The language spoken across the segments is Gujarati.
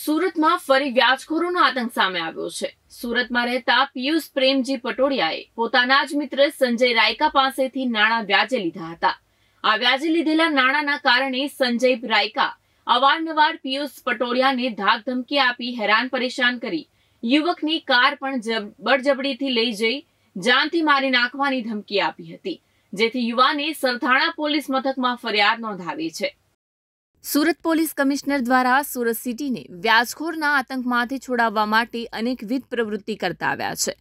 સુરતમાં ફરી વ્યાજખોરોનો આતંક સામે આવ્યો છે સુરતમાં રહેતા પિયુષ પ્રેમજી પટોડિયાએ પોતાના જ મિત્ર સંજય રાયકા પાસેથી નાણાં વ્યાજે લીધા હતા આ વ્યાજે લીધેલા નાણાંના કારણે સંજય રાયકા અવારનવાર પિયુષ પટોડિયાને ધાક ધમકી આપી હેરાન પરેશાન કરી યુવકની કાર પણ બળજબડીથી લઈ જઈ જાનથી મારી નાખવાની ધમકી આપી હતી જેથી યુવાને સરથાણા પોલીસ મથકમાં ફરિયાદ નોંધાવી છે સુરત પોલીસ કમિશનર દ્વારા સુરત સિટીને વ્યાજખોરના આતંકમાંથી છોડાવવા માટે અનેકવિધ પ્રવૃત્તિ કરતા આવ્યા છે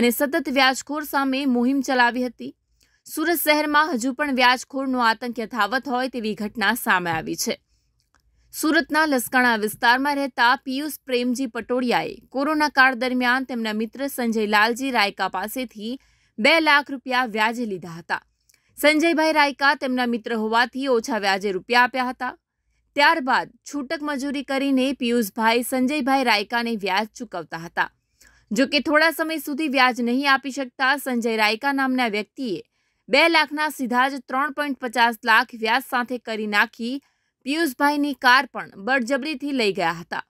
અને સતત વ્યાજખોર સામે મુહિમ ચલાવી હતી સુરત શહેરમાં હજુ પણ વ્યાજખોરનો આતંક યથાવત હોય તેવી ઘટના સામે આવી છે સુરતના લસકાણા વિસ્તારમાં રહેતા પિયુષ પ્રેમજી પટોડિયાએ કોરોના કાળ દરમિયાન તેમના મિત્ર સંજય લાલજી રાયકા પાસેથી બે લાખ રૂપિયા વ્યાજે લીધા હતા સંજયભાઈ રાયકા તેમના મિત્ર હોવાથી ઓછા વ્યાજે રૂપિયા આપ્યા હતા ત્યારબાદ છૂટક મજૂરી કરીને પિયુષભાઈ સંજયભાઈ રાયકાને વ્યાજ ચૂકવતા હતા જો કે થોડા સમય સુધી વ્યાજ નહીં આપી શકતા સંજય રાયકા નામના વ્યક્તિએ બે લાખના સીધા જ ત્રણ પોઈન્ટ પચાસ લાખ વ્યાજ સાથે કરી નાખી પિયુષભાઈની કાર પણ બળજબરીથી લઈ ગયા હતા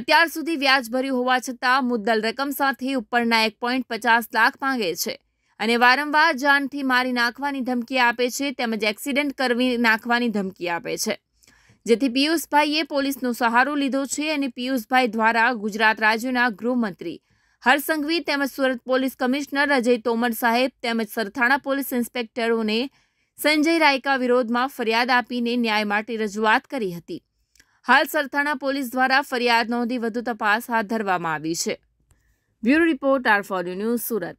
અત્યાર સુધી વ્યાજ ભર્યું હોવા છતાં મુદ્દલ રકમ સાથે ઉપરના એક પોઈન્ટ પચાસ લાખ માંગે છે અને વારંવાર જાનથી મારી નાખવાની ધમકી આપે છે તેમજ એક્સિડન્ટ કરવી નાખવાની ધમકી આપે છે જેથી પિયુષભાઈએ પોલીસનો સહારો લીધો છે અને પિયુષભાઈ દ્વારા ગુજરાત રાજ્યના ગૃહમંત્રી હરસંઘવી તેમજ સુરત પોલીસ કમિશનર અજય તોમર સાહેબ તેમજ સરથાણા પોલીસ ઇન્સ્પેક્ટરોને સંજય રાયકા વિરોધમાં ફરિયાદ આપીને ન્યાય માટે રજૂઆત કરી હતી હાલ સરથાણા પોલીસ દ્વારા ફરિયાદ નોંધી વધુ તપાસ હાથ ધરવામાં આવી છે bureau report R four news Surat